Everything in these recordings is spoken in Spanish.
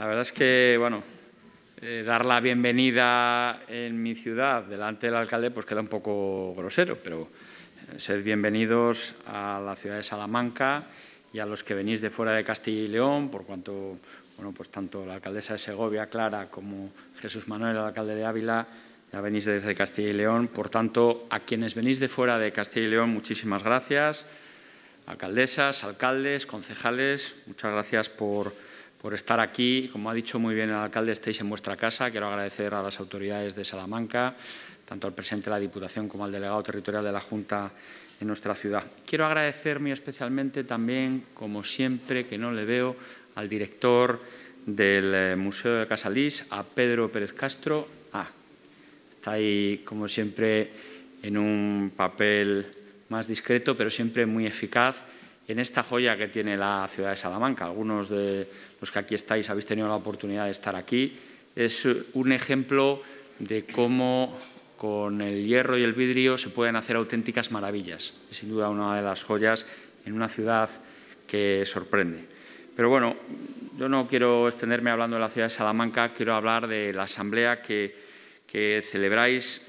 La verdad es que, bueno, eh, dar la bienvenida en mi ciudad delante del alcalde pues queda un poco grosero, pero eh, sed bienvenidos a la ciudad de Salamanca y a los que venís de fuera de Castilla y León, por cuanto, bueno, pues tanto la alcaldesa de Segovia, Clara, como Jesús Manuel, el alcalde de Ávila, ya venís desde Castilla y León. Por tanto, a quienes venís de fuera de Castilla y León, muchísimas gracias. Alcaldesas, alcaldes, concejales, muchas gracias por por estar aquí. Como ha dicho muy bien el alcalde, estáis en vuestra casa. Quiero agradecer a las autoridades de Salamanca, tanto al presidente de la Diputación como al delegado territorial de la Junta en nuestra ciudad. Quiero agradecer muy especialmente también, como siempre, que no le veo, al director del eh, Museo de Casalís, a Pedro Pérez Castro. Ah, está ahí, como siempre, en un papel más discreto, pero siempre muy eficaz en esta joya que tiene la ciudad de Salamanca. Algunos de los que aquí estáis habéis tenido la oportunidad de estar aquí. Es un ejemplo de cómo con el hierro y el vidrio se pueden hacer auténticas maravillas. Es sin duda una de las joyas en una ciudad que sorprende. Pero bueno, yo no quiero extenderme hablando de la ciudad de Salamanca, quiero hablar de la asamblea que, que celebráis.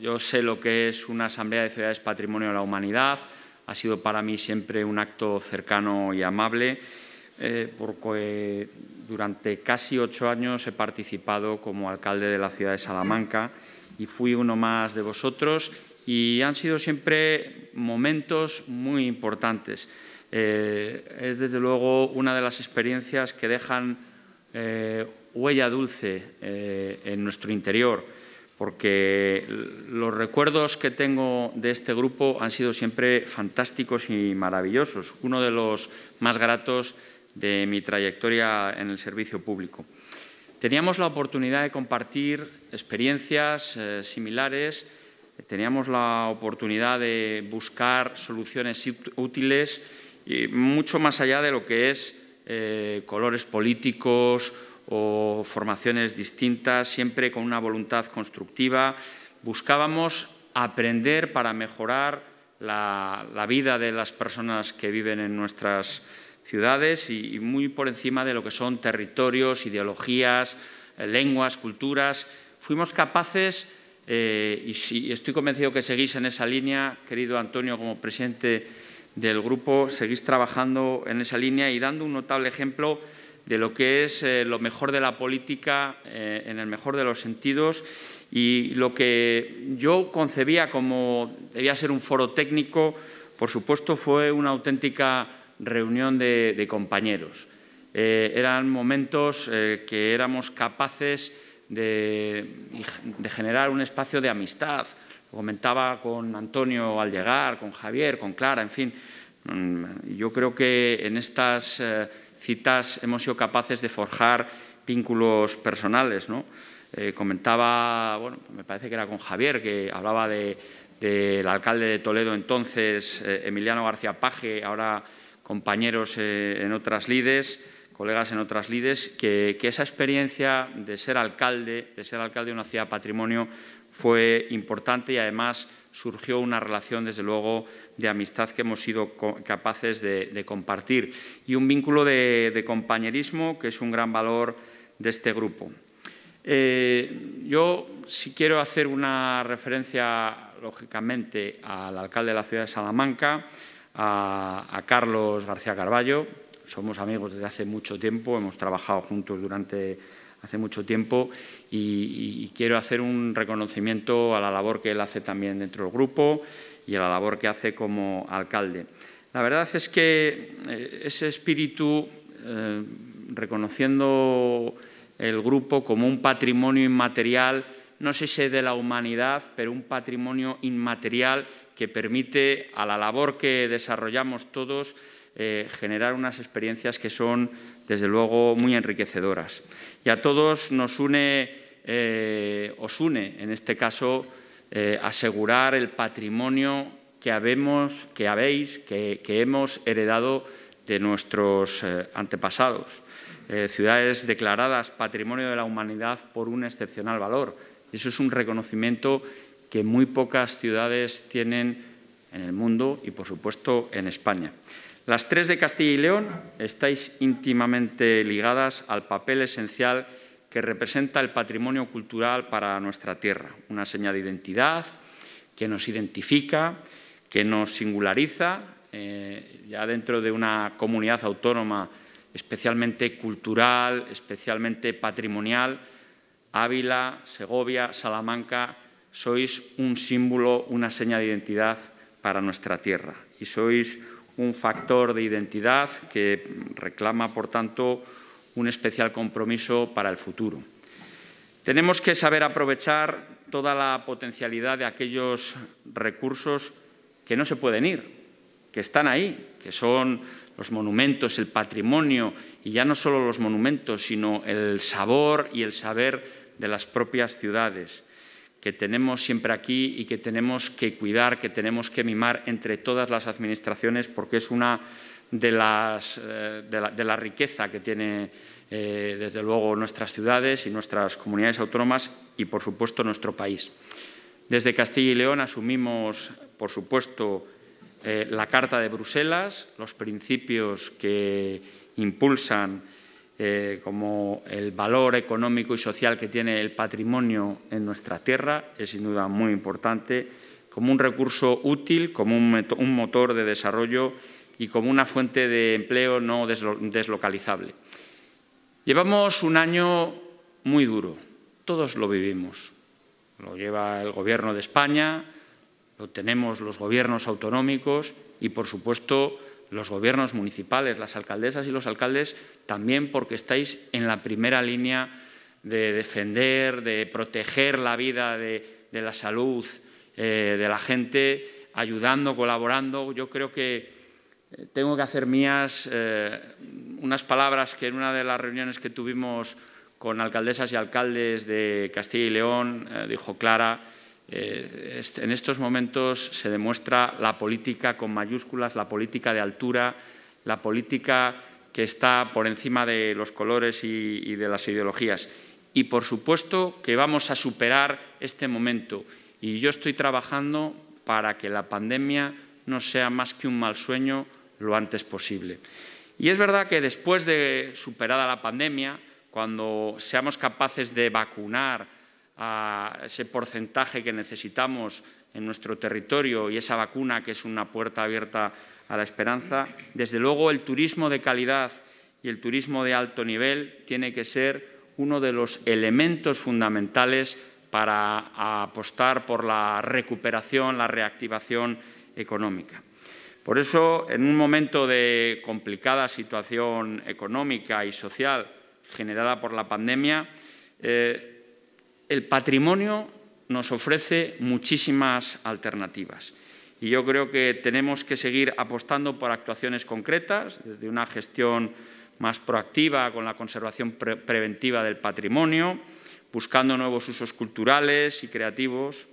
Yo sé lo que es una asamblea de ciudades patrimonio de la humanidad, ha sido para mí siempre un acto cercano y amable, eh, porque durante casi ocho años he participado como alcalde de la ciudad de Salamanca y fui uno más de vosotros y han sido siempre momentos muy importantes. Eh, es desde luego una de las experiencias que dejan eh, huella dulce en nuestro interior porque los recuerdos que tengo de este grupo han sido siempre fantásticos y maravillosos, uno de los más gratos de mi trayectoria en el servicio público. Teníamos la oportunidad de compartir experiencias eh, similares, teníamos la oportunidad de buscar soluciones útiles, y mucho más allá de lo que es eh, colores políticos o formaciones distintas, siempre con una voluntad constructiva. Buscábamos aprender para mejorar la, vida de las personas que viven en nuestras ciudades y, muy por encima de lo que son territorios, ideologías, eh, lenguas, culturas. Fuimos capaces, eh, y estoy convencido que seguís en esa línea, querido Antonio, como presidente del grupo, seguís trabajando en esa línea y dando un notable ejemplo de lo que es eh, lo mejor de la política eh, en el mejor de los sentidos y lo que yo concebía como debía ser un foro técnico, por supuesto, fue una auténtica reunión de, compañeros. Eh, eran momentos que éramos capaces de, de generar un espacio de amistad. Lo comentaba con Antonio al llegar, con Javier, con Clara, en fin. Mm, yo creo que en estas hemos sido capaces de forjar vínculos personales. ¿no? Eh, comentaba, bueno, me parece que era con Javier, que hablaba del alcalde de Toledo entonces, eh, Emiliano García Paje, ahora compañeros eh, en otras lides colegas en otras lides, que, esa experiencia de ser alcalde, de ser alcalde de una ciudad patrimonio, fue importante y además surgió una relación, desde luego, de amistad que hemos sido capaces de, compartir y un vínculo de, compañerismo que es un gran valor de este grupo. Eh, yo si quiero hacer una referencia, lógicamente, al alcalde de la ciudad de Salamanca, a Carlos García Carballo, somos amigos desde hace mucho tiempo, hemos trabajado juntos durante hace mucho tiempo y, quiero hacer un reconocimiento a la labor que él hace también dentro del grupo y a la labor que hace como alcalde. La verdad es que eh, ese espíritu, eh, reconociendo el grupo como un patrimonio inmaterial, no sé si de la humanidad, pero un patrimonio inmaterial que permite a la labor que desarrollamos todos eh, generar unas experiencias que son, desde luego, muy enriquecedoras. Y a todos nos une, eh, os une, en este caso, eh, asegurar el patrimonio que, habemos, que habéis, que hemos heredado de nuestros antepasados. ciudades declaradas Patrimonio de la Humanidad por un excepcional valor. Eso es un reconocimiento que muy pocas ciudades tienen en el mundo y, por supuesto, en España. Las tres de Castilla y León estáis íntimamente ligadas al papel esencial que representa el patrimonio cultural para nuestra tierra, una seña de identidad que nos identifica, que nos singulariza, eh, ya dentro de una comunidad autónoma especialmente cultural, especialmente patrimonial, Ávila, Segovia, Salamanca, sois un símbolo, una seña de identidad para nuestra tierra y sois un factor de identidad que reclama, por tanto, un especial compromiso para el futuro. Tenemos que saber aprovechar toda la potencialidad de aquellos recursos que no se pueden ir, que están ahí, que son los monumentos, el patrimonio, y ya no solo los monumentos, sino el sabor y el saber de las propias ciudades que tenemos siempre aquí y que tenemos que cuidar, que tenemos que mimar entre todas las administraciones porque es una de las eh, de la, riqueza que tiene eh, desde luego nuestras ciudades y nuestras comunidades autónomas y por supuesto nuestro país. Desde Castilla y León asumimos por supuesto eh, la Carta de Bruselas, los principios que impulsan eh, como el valor económico y social que tiene el patrimonio en nuestra tierra, es sin duda muy importante, como un recurso útil, como un, motor de desarrollo y como una fuente de empleo no deslocalizable. Llevamos un año muy duro, todos lo vivimos. Lo lleva el Gobierno de España, lo tenemos los gobiernos autonómicos y, por supuesto, los gobiernos municipales, las alcaldesas y los alcaldes, también porque estáis en la primera línea de defender, de proteger la vida, de, la salud eh, de la gente, ayudando, colaborando. Yo creo que eh, tengo que hacer mías eh, unas palabras que en una de las reuniones que tuvimos con alcaldesas y alcaldes de Castilla y León dijo Clara, eh, este, en estos momentos se demuestra la política con mayúsculas, la política de altura, la política que está por encima de los colores y de las ideologías. Y por supuesto que vamos a superar este momento. Y yo estoy trabajando para que la pandemia no sea más que un mal sueño lo antes posible. Y es verdad que después de superada la pandemia, cuando seamos capaces de vacunar a ese porcentaje que necesitamos en nuestro territorio y esa vacuna que es una puerta abierta a la esperanza. Desde luego el turismo de calidad y el turismo de alto nivel tiene que ser uno de los elementos fundamentales para apostar por la recuperación, la reactivación económica. Por eso, en un momento de complicada situación económica y social generada por la pandemia, eh, el patrimonio nos ofrece muchísimas alternativas. Y yo creo que tenemos que seguir apostando por actuaciones concretas, desde una gestión más proactiva con la conservación preventiva del patrimonio, buscando nuevos usos culturales y creativos,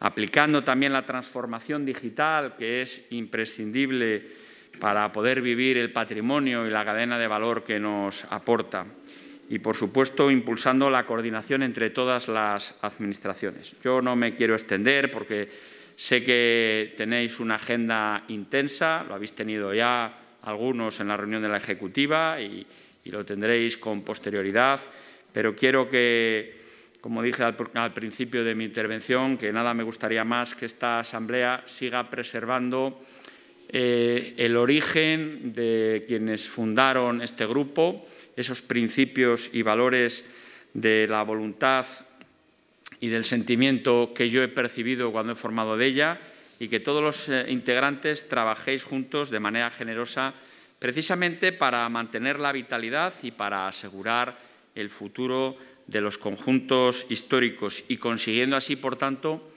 aplicando también la transformación digital, que es imprescindible para poder vivir el patrimonio y la cadena de valor que nos aporta y, por supuesto, impulsando la coordinación entre todas las administraciones. Yo no me quiero extender porque sé que tenéis una agenda intensa, lo habéis tenido ya algunos en la reunión de la Ejecutiva y, lo tendréis con posterioridad, pero quiero que, como dije al, principio de mi intervención, que nada me gustaría más que esta Asamblea siga preservando eh, el origen de quienes fundaron este grupo, esos principios y valores de la voluntad y del sentimiento que yo he percibido cuando he formado de ella y que todos los eh, integrantes trabajéis juntos de manera generosa precisamente para mantener la vitalidad y para asegurar el futuro de los conjuntos históricos y consiguiendo así, por tanto,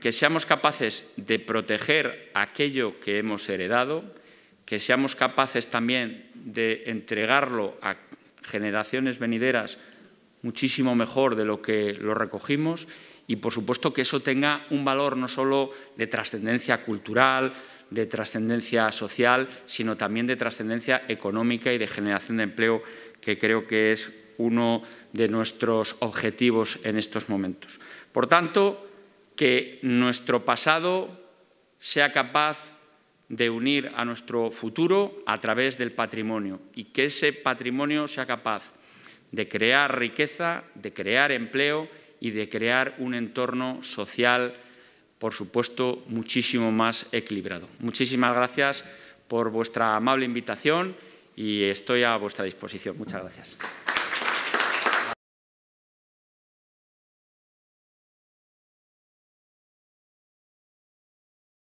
que seamos capaces de proteger aquello que hemos heredado, que seamos capaces también de entregarlo a generaciones venideras muchísimo mejor de lo que lo recogimos y por supuesto que eso tenga un valor no solo de trascendencia cultural, de trascendencia social, sino también de trascendencia económica y de generación de empleo, que creo que es uno de nuestros objetivos en estos momentos. Por tanto, que nuestro pasado sea capaz de unir a nuestro futuro a través del patrimonio y que ese patrimonio sea capaz de crear riqueza, de crear empleo y de crear un entorno social, por supuesto, muchísimo más equilibrado. Muchísimas gracias por vuestra amable invitación y estoy a vuestra disposición. Muchas gracias.